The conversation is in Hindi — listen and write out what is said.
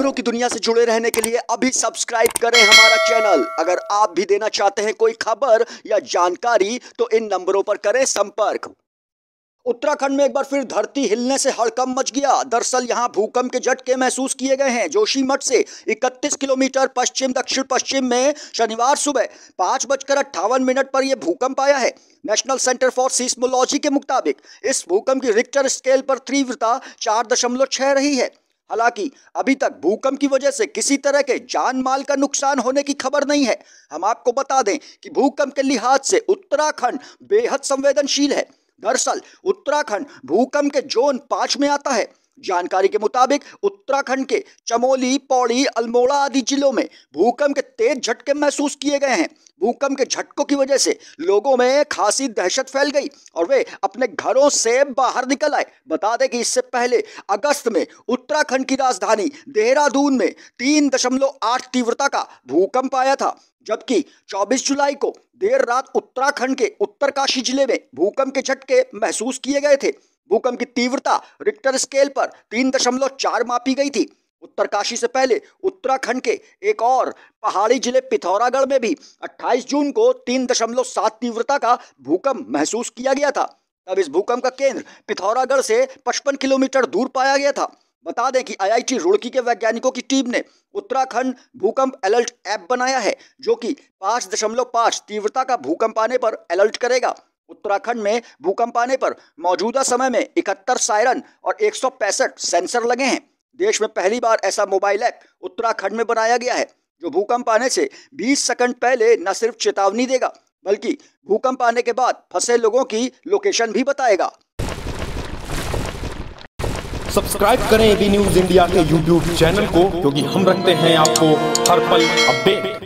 खबरों की दुनिया से जुड़े रहने के लिए अभी सब्सक्राइब करें हमारा चैनल अगर आप भी देना चाहते हैं कोई खबर या जानकारी तो इन नंबरों पर करें संपर्क उत्तराखंड में एक बार फिर धरती हिलने से हड़कम मच गया दरअसल यहां भूकंप के झटके महसूस किए गए हैं जोशीमठ से 31 किलोमीटर पश्चिम दक्षिण पश्चिम में शनिवार सुबह पांच बजकर अट्ठावन मिनट पर यह भूकंप आया है नेशनल सेंटर फॉर सीस्मोलॉजी के मुताबिक इस भूकंप की रिक्टर स्केल पर तीव्रता चार दशमलव छह रही है हालांकि अभी तक भूकंप की वजह से किसी तरह के जान माल का नुकसान होने की खबर नहीं है हम आपको बता दें कि भूकंप के लिहाज से उत्तराखंड बेहद संवेदनशील है दरअसल उत्तराखंड भूकंप के जोन पांच में आता है जानकारी के मुताबिक उत्तराखंड के चमोली पौड़ी अल्मोड़ा आदि जिलों में भूकंप के तेज झटके महसूस किए गए हैं भूकंप के झटकों की वजह से लोगों में खासी दहशत फैल गई और वे अपने घरों से बाहर निकल आए बता दें कि इससे पहले अगस्त में उत्तराखंड की राजधानी देहरादून में तीन दशमलव आठ तीव्रता का भूकंप आया था जबकि 24 जुलाई को देर रात उत्तराखंड के उत्तरकाशी जिले में भूकंप के झटके महसूस किए गए थे भूकंप की तीव्रता रिक्टर स्केल पर तीन दशमलव चार मापी गई थी उत्तरकाशी से पहले उत्तराखंड के एक और पहाड़ी जिले पिथौरागढ़ में भी 28 जून को तीन दशमलव सात तीव्रता का भूकंप महसूस किया गया था तब इस भूकंप का केंद्र पिथौरागढ़ से 55 किलोमीटर दूर पाया गया था बता दें कि आईआईटी रुड़की के वैज्ञानिकों की टीम ने उत्तराखंड भूकंप अलर्ट ऐप बनाया है जो कि पाँच तीव्रता का भूकंप आने पर अलर्ट करेगा उत्तराखंड में भूकंप आने पर मौजूदा समय में इकहत्तर सायरन और एक सेंसर लगे हैं देश में पहली बार ऐसा मोबाइल ऐप उत्तराखंड में बनाया गया है जो भूकंप आने से 20 सेकंड पहले न सिर्फ चेतावनी देगा बल्कि भूकंप आने के बाद फंसे लोगों की लोकेशन भी बताएगा सब्सक्राइब करें न्यूज इंडिया के यूट्यूब चैनल को क्योंकि हम रखते हैं आपको हर पल अपडेट